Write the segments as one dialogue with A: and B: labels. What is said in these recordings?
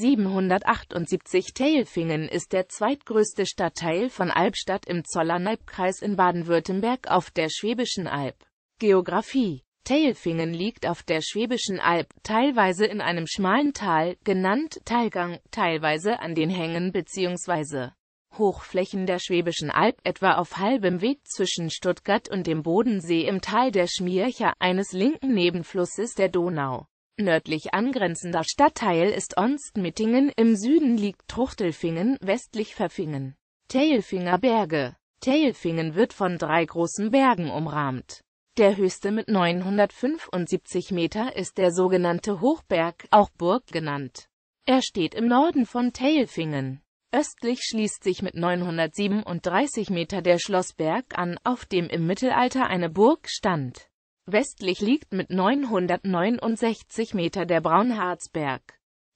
A: 778 Tailfingen ist der zweitgrößte Stadtteil von Albstadt im Zollernalbkreis in Baden-Württemberg auf der Schwäbischen Alb. Geografie Tailfingen liegt auf der Schwäbischen Alb, teilweise in einem schmalen Tal, genannt Talgang, teilweise an den Hängen bzw. Hochflächen der Schwäbischen Alb, etwa auf halbem Weg zwischen Stuttgart und dem Bodensee im Tal der Schmiercher, eines linken Nebenflusses der Donau. Nördlich angrenzender Stadtteil ist Onstmittingen, im Süden liegt Truchtelfingen, westlich Verfingen. Tailfinger Berge Tailfingen wird von drei großen Bergen umrahmt. Der höchste mit 975 Meter ist der sogenannte Hochberg, auch Burg genannt. Er steht im Norden von Tailfingen. Östlich schließt sich mit 937 Meter der Schlossberg an, auf dem im Mittelalter eine Burg stand. Westlich liegt mit 969 Meter der Braunharzberg.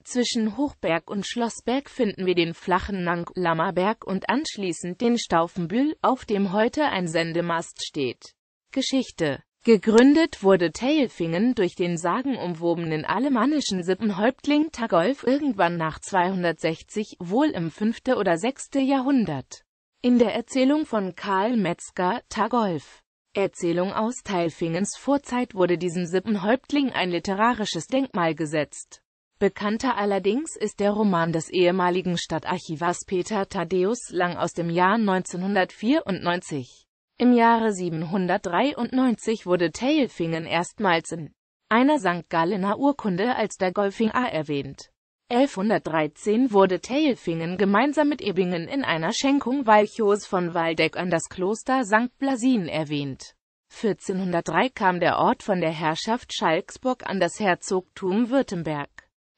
A: Zwischen Hochberg und Schlossberg finden wir den flachen Nang-Lammerberg und anschließend den Staufenbühl, auf dem heute ein Sendemast steht. Geschichte Gegründet wurde Tailfingen durch den sagenumwobenen alemannischen Sippenhäuptling Tagolf irgendwann nach 260, wohl im 5. oder 6. Jahrhundert. In der Erzählung von Karl Metzger, Tagolf Erzählung aus Teilfingens Vorzeit wurde diesem Sippenhäuptling ein literarisches Denkmal gesetzt. Bekannter allerdings ist der Roman des ehemaligen Stadtarchivars Peter Thaddeus Lang aus dem Jahr 1994. Im Jahre 793 wurde Teilfingen erstmals in einer St. Gallener Urkunde als der Golfing A erwähnt. 1113 wurde Tailfingen gemeinsam mit Ebbingen in einer Schenkung Walchos von Waldeck an das Kloster St. Blasin erwähnt. 1403 kam der Ort von der Herrschaft Schalksburg an das Herzogtum Württemberg.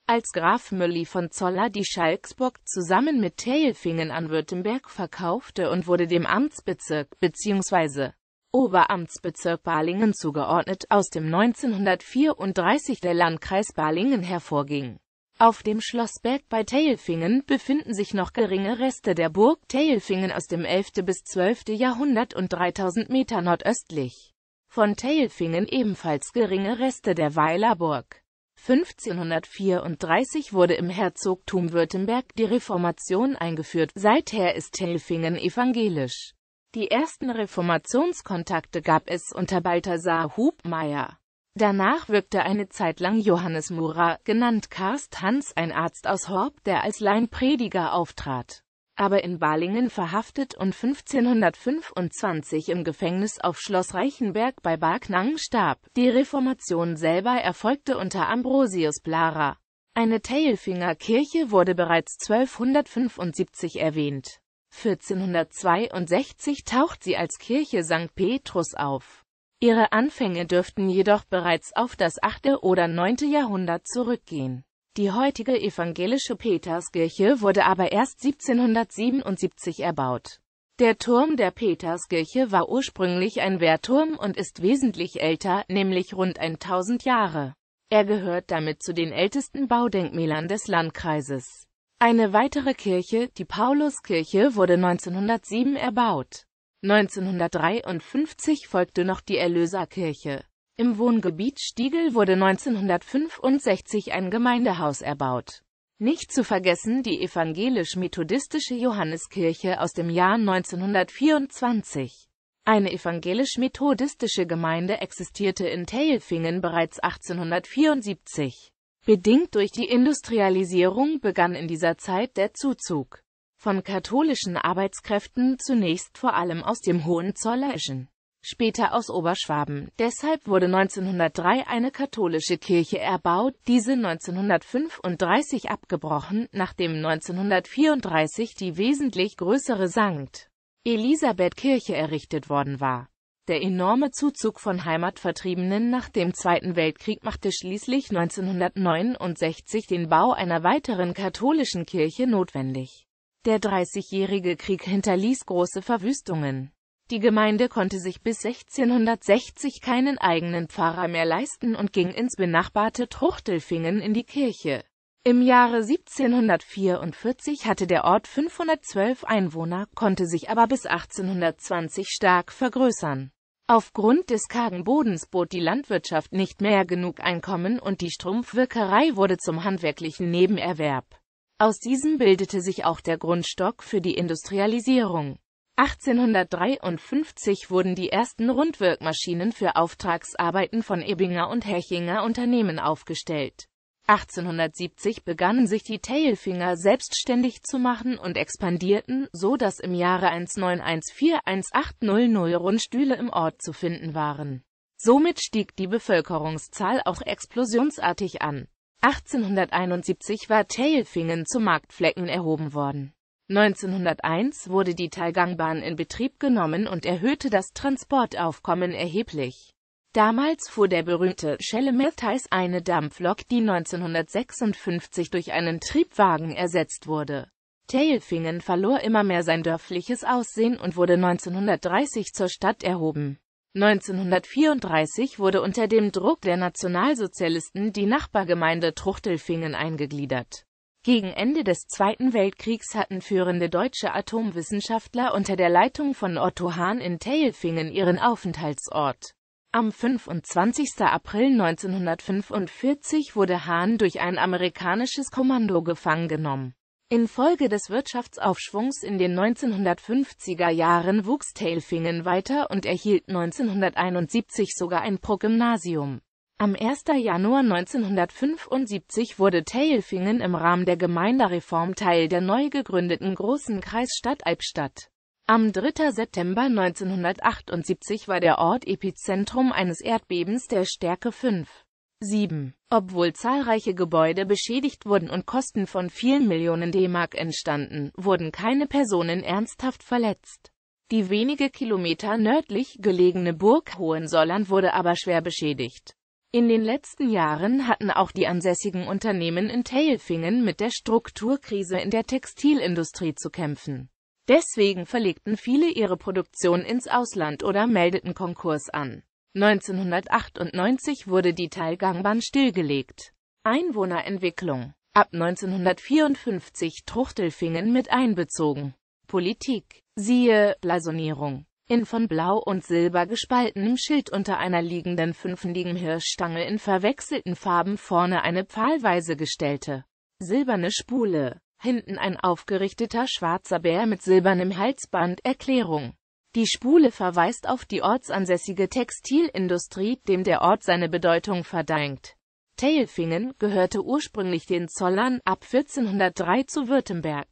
A: Als Graf Mölli von Zoller die Schalksburg zusammen mit Tailfingen an Württemberg verkaufte und wurde dem Amtsbezirk bzw. Oberamtsbezirk Balingen zugeordnet, aus dem 1934 der Landkreis Balingen hervorging auf dem Schlossberg bei Tailfingen befinden sich noch geringe Reste der Burg Tailfingen aus dem 11. bis 12. Jahrhundert und 3000 Meter nordöstlich von Tailfingen ebenfalls geringe Reste der Weiler Burg. 1534 wurde im Herzogtum Württemberg die Reformation eingeführt, seither ist Tailfingen evangelisch. Die ersten Reformationskontakte gab es unter Balthasar Hubmeier. Danach wirkte eine Zeit lang Johannes Murer, genannt Karst Hans, ein Arzt aus Horb, der als Leinprediger auftrat, aber in Balingen verhaftet und 1525 im Gefängnis auf Schloss Reichenberg bei Barknang starb. Die Reformation selber erfolgte unter Ambrosius Blara. Eine Tailfinger Kirche wurde bereits 1275 erwähnt. 1462 taucht sie als Kirche St. Petrus auf. Ihre Anfänge dürften jedoch bereits auf das 8. oder 9. Jahrhundert zurückgehen. Die heutige evangelische Peterskirche wurde aber erst 1777 erbaut. Der Turm der Peterskirche war ursprünglich ein Wehrturm und ist wesentlich älter, nämlich rund 1000 Jahre. Er gehört damit zu den ältesten Baudenkmälern des Landkreises. Eine weitere Kirche, die Pauluskirche, wurde 1907 erbaut. 1953 folgte noch die Erlöserkirche. Im Wohngebiet Stiegel wurde 1965 ein Gemeindehaus erbaut. Nicht zu vergessen die evangelisch-methodistische Johanneskirche aus dem Jahr 1924. Eine evangelisch-methodistische Gemeinde existierte in Tailfingen bereits 1874. Bedingt durch die Industrialisierung begann in dieser Zeit der Zuzug von katholischen Arbeitskräften zunächst vor allem aus dem Hohenzollerischen, später aus Oberschwaben. Deshalb wurde 1903 eine katholische Kirche erbaut, diese 1935 abgebrochen, nachdem 1934 die wesentlich größere St. Elisabeth-Kirche errichtet worden war. Der enorme Zuzug von Heimatvertriebenen nach dem Zweiten Weltkrieg machte schließlich 1969 den Bau einer weiteren katholischen Kirche notwendig. Der Dreißigjährige Krieg hinterließ große Verwüstungen. Die Gemeinde konnte sich bis 1660 keinen eigenen Pfarrer mehr leisten und ging ins benachbarte Truchtelfingen in die Kirche. Im Jahre 1744 hatte der Ort 512 Einwohner, konnte sich aber bis 1820 stark vergrößern. Aufgrund des kargen Bodens bot die Landwirtschaft nicht mehr genug Einkommen und die Strumpfwirkerei wurde zum handwerklichen Nebenerwerb. Aus diesem bildete sich auch der Grundstock für die Industrialisierung. 1853 wurden die ersten Rundwirkmaschinen für Auftragsarbeiten von Ebinger und Hechinger Unternehmen aufgestellt. 1870 begannen sich die Tailfinger selbstständig zu machen und expandierten, so dass im Jahre 1914-1800 Rundstühle im Ort zu finden waren. Somit stieg die Bevölkerungszahl auch explosionsartig an. 1871 war Tailfingen zu Marktflecken erhoben worden. 1901 wurde die Talgangbahn in Betrieb genommen und erhöhte das Transportaufkommen erheblich. Damals fuhr der berühmte Shelley Mattheis eine Dampflok, die 1956 durch einen Triebwagen ersetzt wurde. Tailfingen verlor immer mehr sein dörfliches Aussehen und wurde 1930 zur Stadt erhoben. 1934 wurde unter dem Druck der Nationalsozialisten die Nachbargemeinde Truchtelfingen eingegliedert. Gegen Ende des Zweiten Weltkriegs hatten führende deutsche Atomwissenschaftler unter der Leitung von Otto Hahn in Tailfingen ihren Aufenthaltsort. Am 25. April 1945 wurde Hahn durch ein amerikanisches Kommando gefangen genommen. Infolge des Wirtschaftsaufschwungs in den 1950er Jahren wuchs Tailfingen weiter und erhielt 1971 sogar ein Progymnasium. Am 1. Januar 1975 wurde Tailfingen im Rahmen der Gemeindereform Teil der neu gegründeten großen Kreisstadt Albstadt. Am 3. September 1978 war der Ort Epizentrum eines Erdbebens der Stärke 5. 7. Obwohl zahlreiche Gebäude beschädigt wurden und Kosten von vielen Millionen D-Mark entstanden, wurden keine Personen ernsthaft verletzt. Die wenige Kilometer nördlich gelegene Burg Hohensollern wurde aber schwer beschädigt. In den letzten Jahren hatten auch die ansässigen Unternehmen in Tailfingen mit der Strukturkrise in der Textilindustrie zu kämpfen. Deswegen verlegten viele ihre Produktion ins Ausland oder meldeten Konkurs an. 1998 wurde die Teilgangbahn stillgelegt. Einwohnerentwicklung Ab 1954 Truchtelfingen mit einbezogen. Politik Siehe Blasonierung in von blau und silber gespaltenem Schild unter einer liegenden fünfligen Hirschstange in verwechselten Farben vorne eine pfahlweise gestellte silberne Spule, hinten ein aufgerichteter schwarzer Bär mit silbernem Halsband, Erklärung die Spule verweist auf die ortsansässige Textilindustrie, dem der Ort seine Bedeutung verdankt. Tailfingen gehörte ursprünglich den Zollern ab 1403 zu Württemberg.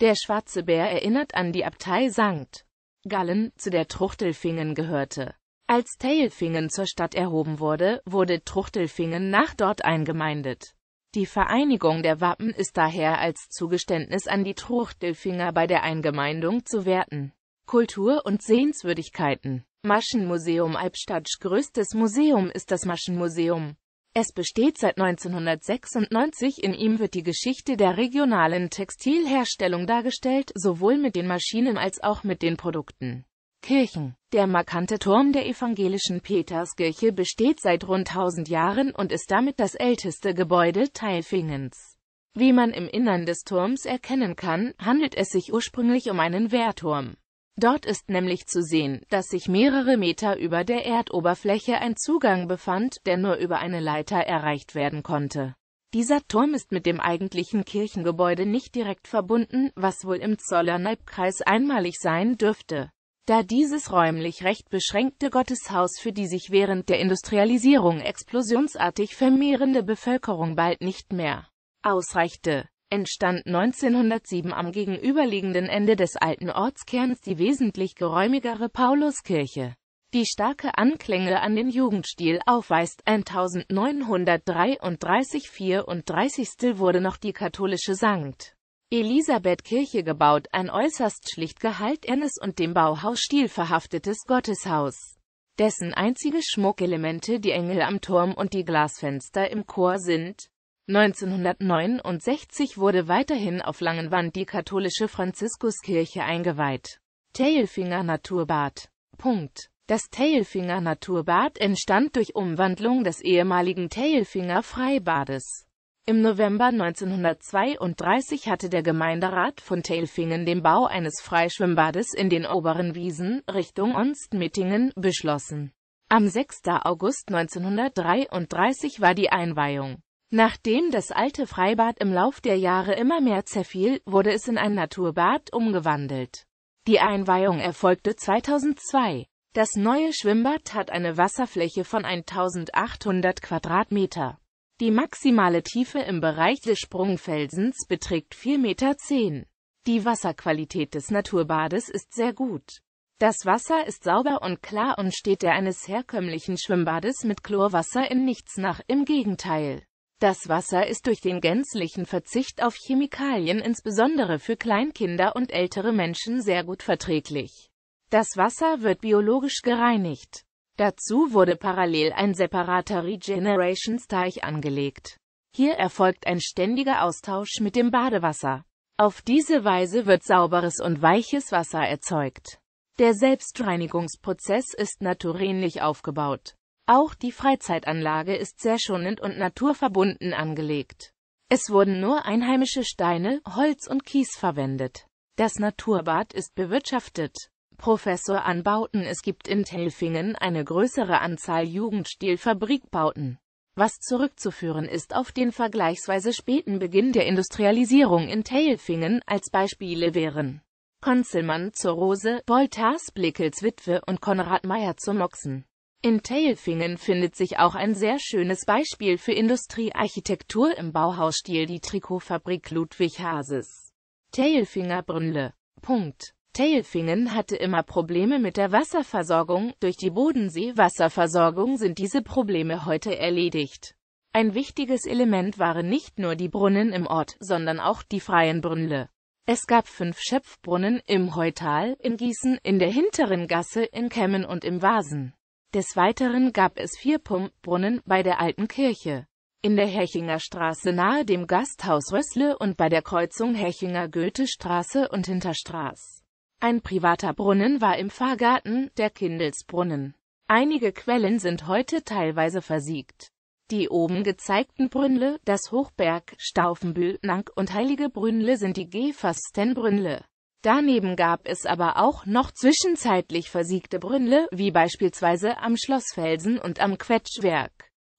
A: Der schwarze Bär erinnert an die Abtei St. Gallen, zu der Truchtelfingen gehörte. Als Tailfingen zur Stadt erhoben wurde, wurde Truchtelfingen nach dort eingemeindet. Die Vereinigung der Wappen ist daher als Zugeständnis an die Truchtelfinger bei der Eingemeindung zu werten. Kultur und Sehenswürdigkeiten. Maschenmuseum Albstadts größtes Museum ist das Maschenmuseum. Es besteht seit 1996, in ihm wird die Geschichte der regionalen Textilherstellung dargestellt, sowohl mit den Maschinen als auch mit den Produkten. Kirchen Der markante Turm der evangelischen Peterskirche besteht seit rund 1000 Jahren und ist damit das älteste Gebäude Teilfingens. Wie man im Innern des Turms erkennen kann, handelt es sich ursprünglich um einen Wehrturm. Dort ist nämlich zu sehen, dass sich mehrere Meter über der Erdoberfläche ein Zugang befand, der nur über eine Leiter erreicht werden konnte. Dieser Turm ist mit dem eigentlichen Kirchengebäude nicht direkt verbunden, was wohl im Zollernalbkreis einmalig sein dürfte, da dieses räumlich recht beschränkte Gotteshaus für die sich während der Industrialisierung explosionsartig vermehrende Bevölkerung bald nicht mehr ausreichte entstand 1907 am gegenüberliegenden Ende des alten Ortskerns die wesentlich geräumigere Pauluskirche, die starke Anklänge an den Jugendstil aufweist. 1933 34 wurde noch die katholische St. Elisabeth-Kirche gebaut, ein äußerst schlicht gehaltenes und dem Bauhausstil verhaftetes Gotteshaus, dessen einzige Schmuckelemente die Engel am Turm und die Glasfenster im Chor sind. 1969 wurde weiterhin auf Langenwand die katholische Franziskuskirche eingeweiht. Tailfinger Naturbad. Punkt. Das Tailfinger Naturbad entstand durch Umwandlung des ehemaligen Tailfinger Freibades. Im November 1932 hatte der Gemeinderat von Tailfingen den Bau eines Freischwimmbades in den oberen Wiesen Richtung Onstmittingen beschlossen. Am 6. August 1933 war die Einweihung. Nachdem das alte Freibad im Lauf der Jahre immer mehr zerfiel, wurde es in ein Naturbad umgewandelt. Die Einweihung erfolgte 2002. Das neue Schwimmbad hat eine Wasserfläche von 1800 Quadratmeter. Die maximale Tiefe im Bereich des Sprungfelsens beträgt 4,10 Meter. Die Wasserqualität des Naturbades ist sehr gut. Das Wasser ist sauber und klar und steht der eines herkömmlichen Schwimmbades mit Chlorwasser in nichts nach, im Gegenteil. Das Wasser ist durch den gänzlichen Verzicht auf Chemikalien insbesondere für Kleinkinder und ältere Menschen sehr gut verträglich. Das Wasser wird biologisch gereinigt. Dazu wurde parallel ein separater Regenerations-Teich angelegt. Hier erfolgt ein ständiger Austausch mit dem Badewasser. Auf diese Weise wird sauberes und weiches Wasser erzeugt. Der Selbstreinigungsprozess ist naturähnlich aufgebaut. Auch die Freizeitanlage ist sehr schonend und naturverbunden angelegt. Es wurden nur einheimische Steine, Holz und Kies verwendet. Das Naturbad ist bewirtschaftet. Professor Anbauten Es gibt in Telfingen eine größere Anzahl Jugendstilfabrikbauten, was zurückzuführen ist auf den vergleichsweise späten Beginn der Industrialisierung in Telfingen als Beispiele wären. Konzelmann zur Rose, Boltas Blickels Witwe und Konrad Meyer zur Moxen. In Tailfingen findet sich auch ein sehr schönes Beispiel für Industriearchitektur im Bauhausstil die Trikotfabrik Ludwig Hases. Tailfinger Brünnle. Punkt. Tailfingen hatte immer Probleme mit der Wasserversorgung, durch die Bodensee-Wasserversorgung sind diese Probleme heute erledigt. Ein wichtiges Element waren nicht nur die Brunnen im Ort, sondern auch die freien Brünnle. Es gab fünf Schöpfbrunnen im Heutal, in Gießen, in der hinteren Gasse, in Kemmen und im Wasen. Des Weiteren gab es vier Pumpbrunnen bei der alten Kirche, in der Hechinger Straße nahe dem Gasthaus Rössle und bei der Kreuzung Hechinger Goethestraße und Hinterstraß. Ein privater Brunnen war im Pfarrgarten, der Kindelsbrunnen. Einige Quellen sind heute teilweise versiegt. Die oben gezeigten Brünnle, das Hochberg, Staufenbühl, Nank und Heilige Brünnle sind die gefassten Brünnle. Daneben gab es aber auch noch zwischenzeitlich versiegte Brünnle, wie beispielsweise am Schlossfelsen und am Quetschwerk.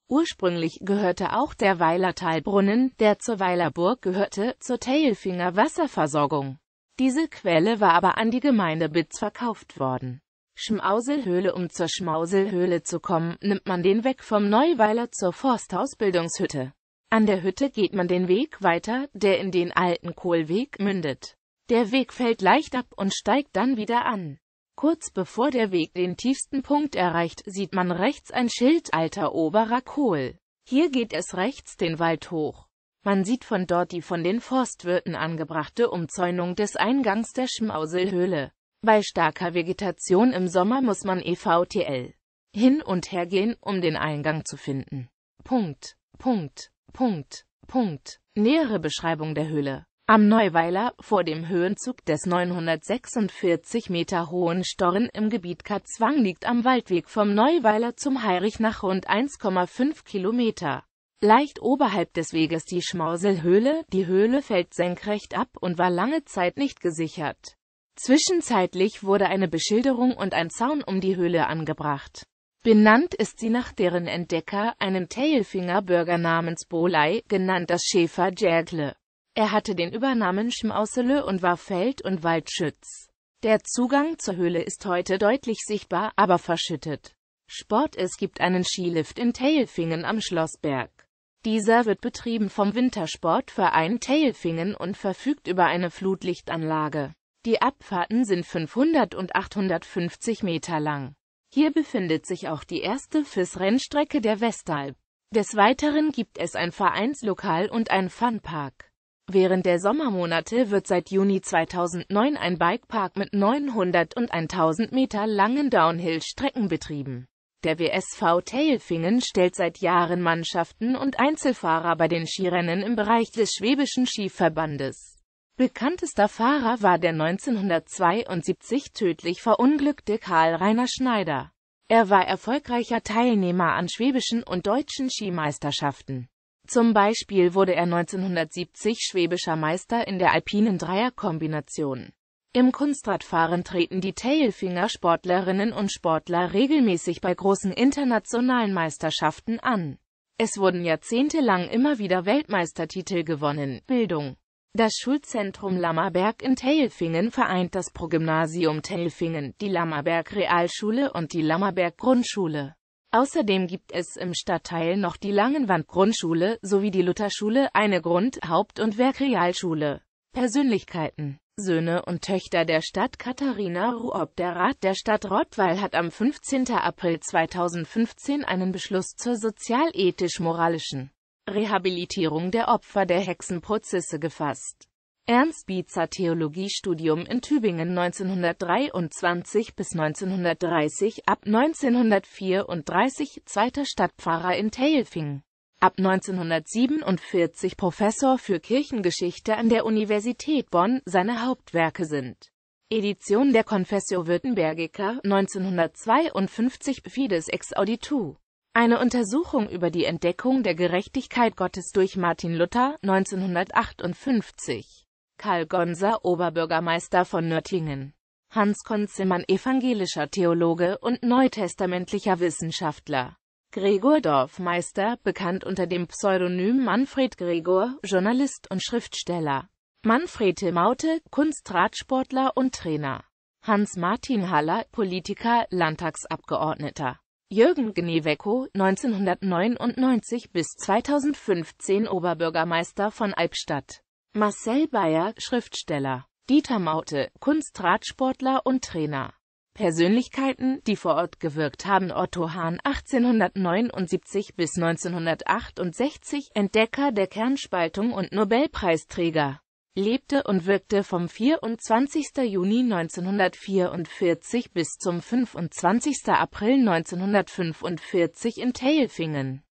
A: Ursprünglich gehörte auch der Weilertalbrunnen, der zur Weilerburg gehörte, zur Tailfinger Wasserversorgung. Diese Quelle war aber an die Gemeinde Bitz verkauft worden. Schmauselhöhle Um zur Schmauselhöhle zu kommen, nimmt man den Weg vom Neuweiler zur Forsthausbildungshütte. An der Hütte geht man den Weg weiter, der in den alten Kohlweg mündet. Der Weg fällt leicht ab und steigt dann wieder an. Kurz bevor der Weg den tiefsten Punkt erreicht, sieht man rechts ein Schild Alter Oberer Kohl. Hier geht es rechts den Wald hoch. Man sieht von dort die von den Forstwirten angebrachte Umzäunung des Eingangs der Schmauselhöhle. Bei starker Vegetation im Sommer muss man EVTL hin und her gehen, um den Eingang zu finden. Punkt. Punkt. Punkt. Punkt. Nähere Beschreibung der Höhle am Neuweiler, vor dem Höhenzug des 946 Meter hohen Storren im Gebiet Katzwang liegt am Waldweg vom Neuweiler zum Heirich nach rund 1,5 Kilometer. Leicht oberhalb des Weges die Schmauselhöhle, die Höhle fällt senkrecht ab und war lange Zeit nicht gesichert. Zwischenzeitlich wurde eine Beschilderung und ein Zaun um die Höhle angebracht. Benannt ist sie nach deren Entdecker, einem Tailfinger-Bürger namens Bolei, genannt das Schäfer Jägle. Er hatte den Übernamen Schmausele und war Feld- und Waldschütz. Der Zugang zur Höhle ist heute deutlich sichtbar, aber verschüttet. Sport Es gibt einen Skilift in Tailfingen am Schlossberg. Dieser wird betrieben vom Wintersportverein Tailfingen und verfügt über eine Flutlichtanlage. Die Abfahrten sind 500 und 850 Meter lang. Hier befindet sich auch die erste FIS-Rennstrecke der Westalb. Des Weiteren gibt es ein Vereinslokal und ein Funpark. Während der Sommermonate wird seit Juni 2009 ein Bikepark mit 900 und 1000 Meter langen Downhill-Strecken betrieben. Der WSV Tailfingen stellt seit Jahren Mannschaften und Einzelfahrer bei den Skirennen im Bereich des Schwäbischen Skiverbandes. Bekanntester Fahrer war der 1972 tödlich verunglückte Karl-Rainer Schneider. Er war erfolgreicher Teilnehmer an schwäbischen und deutschen Skimeisterschaften. Zum Beispiel wurde er 1970 schwäbischer Meister in der alpinen Dreierkombination. Im Kunstradfahren treten die Tailfinger-Sportlerinnen und Sportler regelmäßig bei großen internationalen Meisterschaften an. Es wurden jahrzehntelang immer wieder Weltmeistertitel gewonnen. Bildung Das Schulzentrum Lammerberg in Tailfingen vereint das Progymnasium Tailfingen, die Lammerberg Realschule und die Lammerberg Grundschule. Außerdem gibt es im Stadtteil noch die Langenwand-Grundschule sowie die Lutherschule, eine Grund-, Haupt- und Werkrealschule. Persönlichkeiten Söhne und Töchter der Stadt Katharina Ruob Der Rat der Stadt Rottweil hat am 15. April 2015 einen Beschluss zur sozial-ethisch-moralischen Rehabilitierung der Opfer der Hexenprozesse gefasst Ernst Bietzer Theologiestudium in Tübingen 1923 bis 1930, ab 1934 zweiter Stadtpfarrer in Telfing. Ab 1947 Professor für Kirchengeschichte an der Universität Bonn, seine Hauptwerke sind Edition der Confessio Württembergica 1952 Fides ex auditu. Eine Untersuchung über die Entdeckung der Gerechtigkeit Gottes durch Martin Luther 1958. Karl Gonser Oberbürgermeister von Nöttingen. Hans Konzemann evangelischer Theologe und neutestamentlicher Wissenschaftler. Gregor Dorfmeister, bekannt unter dem Pseudonym Manfred Gregor, Journalist und Schriftsteller. Manfred Maute, Kunstradsportler und Trainer. Hans-Martin Haller, Politiker, Landtagsabgeordneter. Jürgen Gnewecko, 1999 bis 2015 Oberbürgermeister von Albstadt. Marcel Bayer, Schriftsteller. Dieter Maute, Kunstradsportler und Trainer. Persönlichkeiten, die vor Ort gewirkt haben Otto Hahn 1879 bis 1968, Entdecker der Kernspaltung und Nobelpreisträger, lebte und wirkte vom 24. Juni 1944 bis zum 25. April 1945 in Tailfingen.